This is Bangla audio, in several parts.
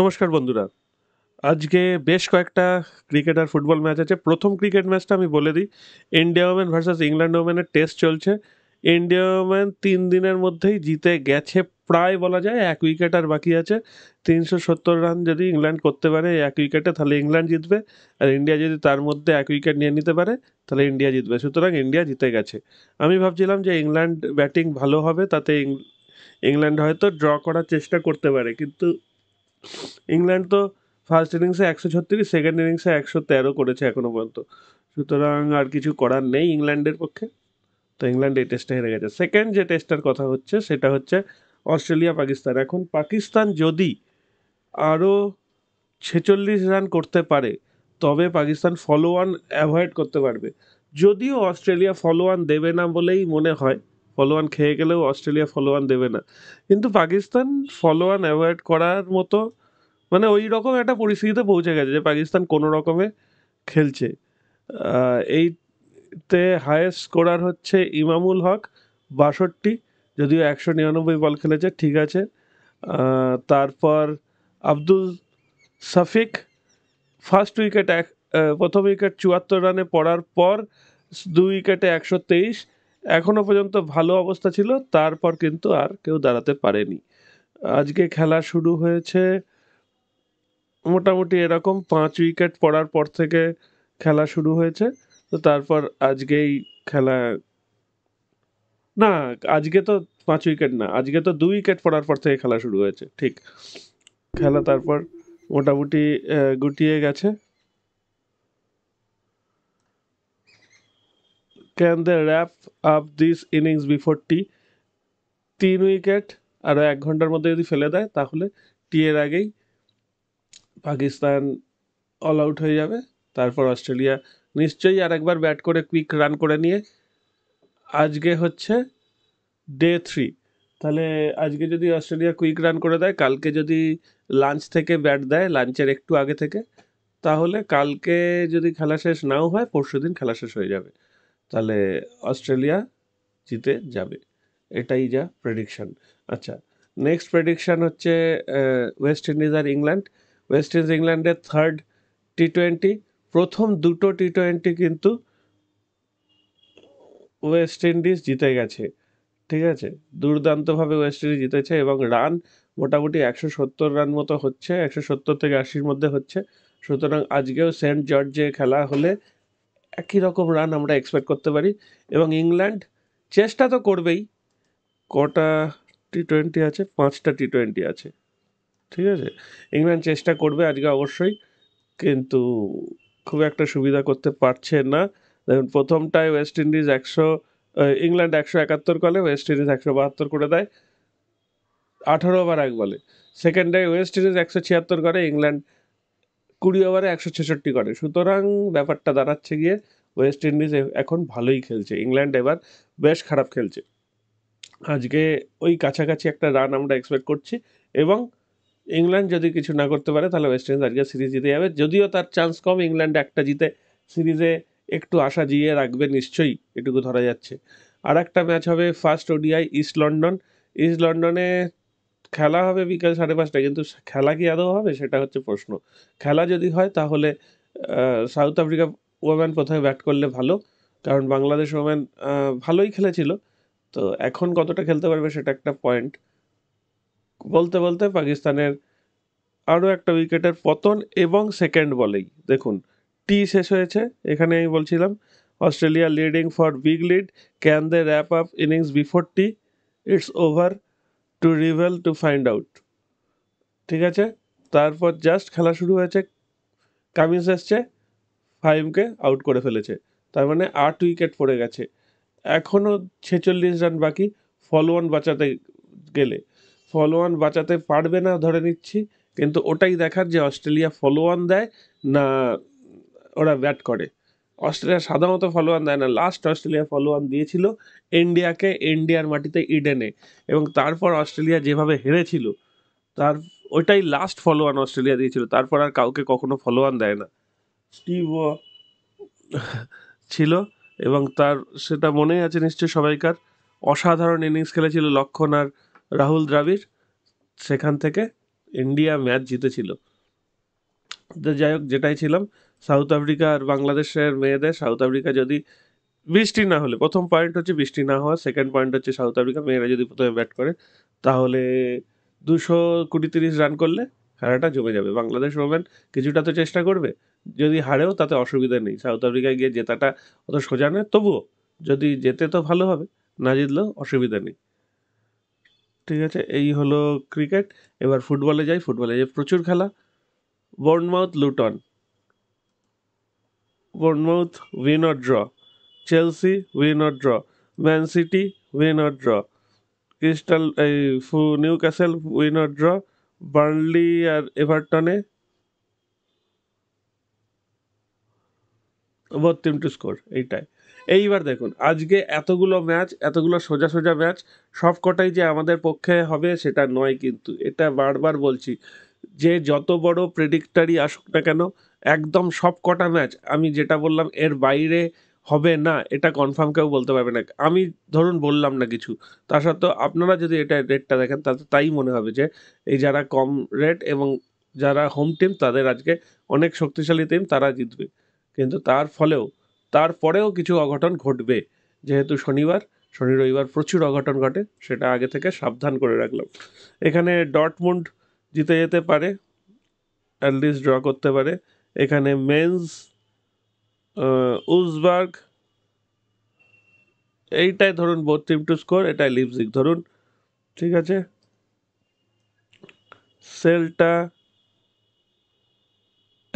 নমস্কার বন্ধুরা আজকে বেশ কয়েকটা ক্রিকেট আর ফুটবল ম্যাচ আছে প্রথম ক্রিকেট ম্যাচটা আমি বলে দিই ইন্ডিয়া ওমেন ভার্সেস ইংল্যান্ড ওমেনের টেস্ট চলছে ইন্ডিয়া ওমেন তিন দিনের মধ্যেই জিতে গেছে প্রায় বলা যায় এক উইকেট আর বাকি আছে তিনশো সত্তর রান যদি ইংল্যান্ড করতে পারে এক উইকেটে তাহলে ইংল্যান্ড জিতবে আর ইন্ডিয়া যদি তার মধ্যে এক উইকেট নিয়ে নিতে পারে তাহলে ইন্ডিয়া জিতবে সুতরাং ইন্ডিয়া জিতে গেছে আমি ভাবছিলাম যে ইংল্যান্ড ব্যাটিং ভালো হবে তাতে ইংল্যান্ড হয়তো ড্র করার চেষ্টা করতে পারে কিন্তু ইংল্যান্ড তো ফার্স্ট ইনিংসে একশো ছত্রিশ সেকেন্ড ইনিংসে একশো তেরো করেছে এখনও পর্যন্ত সুতরাং আর কিছু করার নেই ইংল্যান্ডের পক্ষে তো ইংল্যান্ড এই টেস্টে হেরে গেছে সেকেন্ড যে টেস্টের কথা হচ্ছে সেটা হচ্ছে অস্ট্রেলিয়া পাকিস্তান এখন পাকিস্তান যদি আরও ছেচল্লিশ রান করতে পারে তবে পাকিস্তান ফলো অন অ্যাভয়েড করতে পারবে যদিও অস্ট্রেলিয়া ফলো অন দেবে না বলেই মনে হয় ফলোয়ান খেয়ে গেলেও অস্ট্রেলিয়া ফলোয়ান দেবে না কিন্তু পাকিস্তান ফলোয়ান অ্যাভয়েড করার মতো মানে ওই রকম একটা পরিস্থিতিতে পৌঁছে গেছে যে পাকিস্তান কোনো রকমে খেলছে এইতে হায়েস্ট স্কোরার হচ্ছে ইমামুল হক বাষট্টি যদিও একশো নিরানব্বই বল খেলেছে ঠিক আছে তারপর আব্দুল সাফিক ফার্স্ট উইকেট এক প্রথম উইকেট চুয়াত্তর রানে পড়ার পর দুই উইকেটে একশো তেইশ এখনো পর্যন্ত ভালো অবস্থা ছিল তারপর কিন্তু আর কেউ দাঁড়াতে পারেনি আজকে খেলা শুরু হয়েছে মোটামুটি এরকম পাঁচ উইকেট পড়ার পর থেকে খেলা শুরু হয়েছে তো তারপর আজকেই খেলা না আজকে তো পাঁচ উইকেট না আজকে তো দুই উইকেট পড়ার পর থেকে খেলা শুরু হয়েছে ঠিক খেলা তারপর মোটামুটি গুটিয়ে গেছে can they wrap up this innings before tea তিন উইকেট আরও এক ঘন্টার মধ্যে যদি ফেলে দেয় তাহলে টি এর আগেই পাকিস্তান অল আউট হয়ে যাবে তারপর অস্ট্রেলিয়া নিশ্চয়ই একবার ব্যাট করে কুইক রান করে নিয়ে আজকে হচ্ছে ডে থ্রি তাহলে আজকে যদি অস্ট্রেলিয়া কুইক রান করে দেয় কালকে যদি লাঞ্চ থেকে ব্যাট দেয় লাঞ্চের একটু আগে থেকে তাহলে কালকে যদি খেলা শেষ নাও হয় পরশু দিন খেলা শেষ হয়ে যাবে তাহলে অস্ট্রেলিয়া জিতে যাবে এটাই যা প্রেডিকশান আচ্ছা নেক্সট প্রেডিকশান হচ্ছে ওয়েস্ট ইন্ডিজ আর ইংল্যান্ড ওয়েস্ট ইন্ডিজ ইংল্যান্ডের থার্ড টি টোয়েন্টি প্রথম দুটো টি টোয়েন্টি কিন্তু ওয়েস্ট ইন্ডিজ জিতে গেছে ঠিক আছে দুর্দান্তভাবে ওয়েস্ট ইন্ডিজ জিতেছে এবং রান মোটামুটি একশো সত্তর রান মতো হচ্ছে একশো সত্তর থেকে আশির মধ্যে হচ্ছে সুতরাং আজকেও সেন্ট জর্জে খেলা হলে একই রকম রান আমরা এক্সপেক্ট করতে পারি এবং ইংল্যান্ড চেষ্টা তো করবেই কটা টি টোয়েন্টি আছে পাঁচটা টি টোয়েন্টি আছে ঠিক আছে ইংল্যান্ড চেষ্টা করবে আজকে অবশ্যই কিন্তু খুব একটা সুবিধা করতে পারছে না দেখুন প্রথমটায় ওয়েস্ট ইন্ডিজ একশো ইংল্যান্ড একশো একাত্তর কলে ওয়েস্ট ইন্ডিজ একশো বাহাত্তর করে দেয় আঠারো ওভার এক বলে সেকেন্ডে ওয়েস্ট ইন্ডিজ একশো ছিয়াত্তর করে ইংল্যান্ড কুড়ি ওভারে একশো ছেষট্টি করে সুতরাং ব্যাপারটা দাঁড়াচ্ছে গিয়ে ওয়েস্ট ইন্ডিজ এখন ভালোই খেলছে ইংল্যান্ড এবার বেশ খারাপ খেলছে আজকে ওই কাছাকাছি একটা রান আমরা এক্সপেক্ট করছি এবং ইংল্যান্ড যদি কিছু না করতে পারে তাহলে ওয়েস্ট ইন্ডিজ আজকে সিরিজ জিতে যাবে যদিও তার চান্স কম ইংল্যান্ড একটা জিতে সিরিজে একটু আশা জিয়ে রাখবে নিশ্চয়ই এটুকু ধরা যাচ্ছে আর একটা ম্যাচ হবে first ODI East London East লন্ডনে খেলা হবে বিকাল সাড়ে পাঁচটায় কিন্তু খেলা কি আদৌ হবে সেটা হচ্ছে প্রশ্ন খেলা যদি হয় তাহলে সাউথ আফ্রিকা ওম্যান প্রথমে ব্যাট করলে ভালো কারণ বাংলাদেশ ওম্যান ভালোই খেলেছিল তো এখন কতটা খেলতে পারবে সেটা একটা পয়েন্ট বলতে বলতে পাকিস্তানের আরও একটা উইকেটের পতন এবং সেকেন্ড বলেই দেখুন টি শেষ হয়েছে এখানে আমি বলছিলাম Australia leading for big lead can they wrap up innings before tea it's over to reveal to find out ঠিক আছে তারপর জাস্ট খেলা শুরু হয়েছে কামিজ এসছে ফাইভকে আউট করে ফেলেছে তার মানে আট উইকেট পড়ে গেছে এখনও ছেচল্লিশ রান বাকি ফলোয়ান বাঁচাতে গেলে ফলোয়ান বাঁচাতে পারবে না ধরে নিচ্ছি কিন্তু ওটাই দেখার যে অস্ট্রেলিয়া ফলো ওয়ান দেয় না ওরা ব্যাট করে অস্ট্রেলিয়া সাধারণত ফলো দেয় না লাস্ট অস্ট্রেলিয়া ফলো দিয়েছিল ইন্ডিয়াকে ইন্ডিয়ার মাটিতে ইডেনে এবং তারপর অস্ট্রেলিয়া যেভাবে হেরেছিল তার ওইটাই লাস্ট ফলো অস্ট্রেলিয়া দিয়েছিল তারপর আর কাউকে কখনো ফলো দেয় না স্টিভ ছিল এবং তার সেটা মনেই আছে নিশ্চয়ই সবাইকার অসাধারণ ইনিংস খেলেছিল লক্ষণ আর রাহুল দ্রাবিড় সেখান থেকে ইন্ডিয়া ম্যাচ জিতেছিল যাই হোক যেটাই ছিলাম সাউথ আফ্রিকা আর বাংলাদেশের মেয়েদের সাউথ আফ্রিকা যদি বৃষ্টি না হলে প্রথম পয়েন্ট হচ্ছে বৃষ্টি না হওয়া সেকেন্ড পয়েন্ট হচ্ছে সাউথ আফ্রিকা মেয়েরা যদি প্রথমে ব্যাট করে তাহলে দুশো কুড়ি তিরিশ রান করলে খেলাটা জমে যাবে বাংলাদেশ ওমেন কিছুটা তো চেষ্টা করবে যদি হারেও তাতে অসুবিধা নেই সাউথ আফ্রিকায় গিয়ে জেতাটা অত সোজা নয় তবুও যদি যেতে তো ভালো হবে না জিতলেও অসুবিধা নেই ঠিক আছে এই হলো ক্রিকেট এবার ফুটবলে যাই ফুটবলে যাই প্রচুর খেলা Bournemouth Luton Bournemouth win or draw Chelsea win or draw Man City win or draw Crystal এই Newcastle win or draw Burnley আর এভারটনে বোথ টিম টু স্কোর এইটাই এইবার দেখুন আজকে এতগুলো ম্যাচ এতগুলো সোজা সোজা ম্যাচ সব কটাই যে আমাদের পক্ষে হবে সেটা নয় কিন্তু এটা বারবার বলছি যে যত বড় প্রেডিক্টারই আসুক না কেন একদম সব কটা ম্যাচ আমি যেটা বললাম এর বাইরে হবে না এটা কনফার্ম কেউ বলতে পারবে না আমি ধরুন বললাম না কিছু তা সত্ত্বেও আপনারা যদি এটা রেটটা দেখেন তাতে তাই মনে হবে যে এই যারা কম রেট এবং যারা হোম টিম তাদের আজকে অনেক শক্তিশালী টিম তারা জিতবে কিন্তু তার ফলেও তারপরেও কিছু অঘটন ঘটবে যেহেতু শনিবার শনি রবিবার প্রচুর অঘটন ঘটে সেটা আগে থেকে সাবধান করে রাখলাম এখানে ডটমুন্ড জিতে যেতে পারে অ্যাটলিস্ট ড্র করতে পারে এখানে মেন্স উজবার্গ এইটাই ধরুন বোথ টিম টু স্কোর এটাই লিপজিক ধরুন ঠিক আছে সেলটা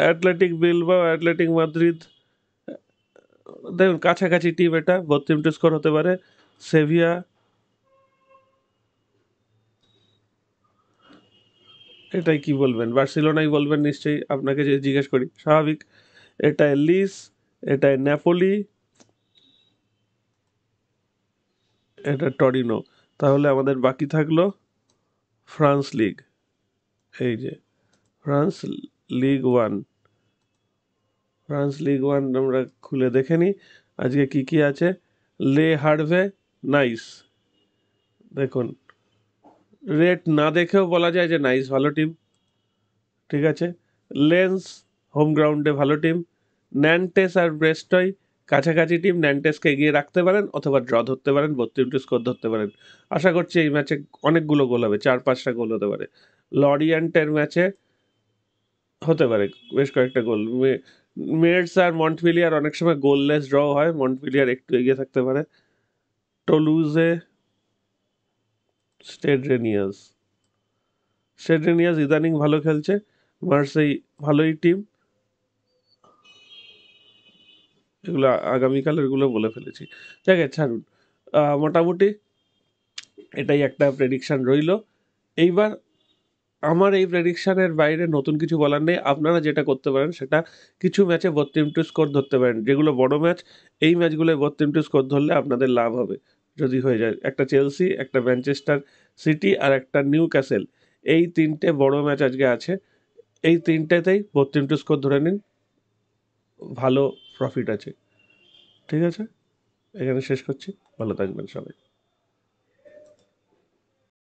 অ্যাটলেটিক বা অ্যাটলেটিক মাদ্রিদ দেখুন কাছাকাছি টিম এটা বোথ টিম টু স্কোর হতে পারে সেভিয়া এটাই কি বলবেন বার্সিলোনাই বলবেন নিশ্চয়ই আপনাকে যে জিজ্ঞেস করি স্বাভাবিক এটা লিস এটা ন্যাপোলি এটা টরিনো তাহলে আমাদের বাকি থাকলো ফ্রান্স লিগ এই যে France league one France league one আমরা খুলে দেখে নিই আজকে কি কি আছে লে হার্ভে নাইস দেখুন রেট না দেখেও বলা যায় যে নাইস ভালো টিম ঠিক আছে লেন্স হোম গ্রাউন্ডে ভালো টিম ন্যান্টেস আর ব্রেস্টয় কাছাকাছি টিম ন্যান্টেসকে এগিয়ে রাখতে পারেন অথবা ড্র ধরতে পারেন বত্রিশটি স্কোর ধরতে পারেন আশা করছি এই ম্যাচে অনেকগুলো গোল হবে চার পাঁচটা গোল হতে পারে লরিয়ান্টের ম্যাচে হতে পারে বেশ কয়েকটা গোল মেয়ার্স আর মন্টভিলিয়ার অনেক সময় গোললেস ড্র হয় মন্টভিলিয়ার একটু এগিয়ে থাকতে পারে টলুজে স্টেডরেনিয়াস রেনিয়াস ইদানিং ভালো খেলছে মার্সেই ভালোই টিম এগুলো আগামীকালের গুলো বলে ফেলেছি ঠিক আছে ছাড়ুন মোটামুটি এটাই একটা প্রেডিকশান রইল এইবার আমার এই প্রেডিকশানের বাইরে নতুন কিছু বলার নেই আপনারা যেটা করতে পারেন সেটা কিছু ম্যাচে বত্রিম টু স্কোর ধরতে পারেন যেগুলো বড় ম্যাচ এই ম্যাচগুলোয় বত্রিম টু স্কোর ধরলে আপনাদের লাভ হবে যদি হয়ে যায় একটা চেলসি একটা ম্যানচেস্টার সিটি আর একটা নিউ ক্যাসেল এই তিনটে বড় ম্যাচ আজকে আছে এই তিনটেতেই বত্রিমটু স্কোর ধরে নিন ভালো প্রফিট আছে ঠিক আছে এখানে শেষ করছি ভালো থাকবেন সবাই